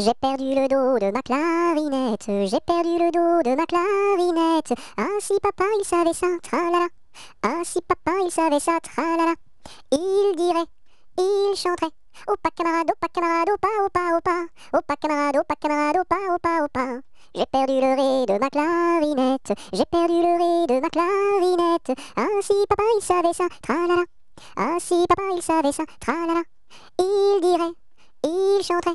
J'ai perdu le dos de ma clarinette, j'ai perdu le dos de ma clarinette. Ainsi ah papa il savait ça, tralala. Ah si papa il savait ça, tralala. Il dirait, il chanterait. Opa camarade, opa camarade, opa pas. opa. pas camarade, pas camarade, pas au pas. J'ai perdu le ré de ma clarinette, j'ai perdu le ré de ma clarinette. Ainsi ah papa il savait ça, tralala. Ah ainsi papa il savait ça, tralala. Il dirait, il chanterait.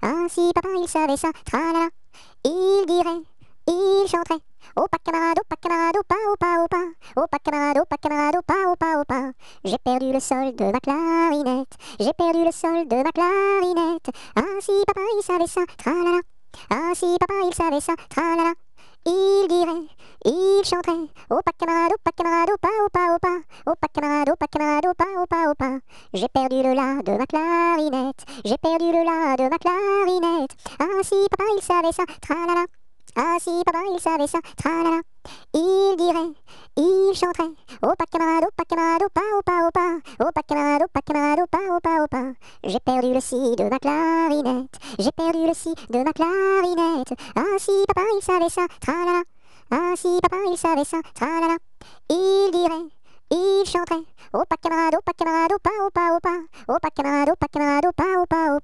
ah si papa il savait ça, tralala, il dirait, il chanterait. Opa camarade, opa camarade, pa opa Oh opa camarade, opa camarade, pa opa opa. J'ai perdu le sol de ma clarinette, j'ai perdu le sol de ma clarinette. Ah si papa il savait ça, tralala. Ah si papa il savait ça, tralala. Il dirait, il chanterait, opa camarade, Opa camarade, opa camarade, opa, opa, opa. J'ai perdu le la de ma clarinette. J'ai perdu le la de ma clarinette. Ah si papa il savait ça, tralala. Ah si papa il savait ça, tralala. Il dirait, il chanterait. Opa camarade, opa camarade, opa, opa, opa. Opa camarade, opa camarade, opa, opa, opa. J'ai perdu le si de ma clarinette. J'ai perdu le si de ma clarinette. Ah si papa il savait ça, tralala. Ah si papa il savait ça, tralala. Il dirait, chanterai. Opa camarade, opa camarade, opa, opa, opa. Opa camarade, opa camarade, opa, opa, opa.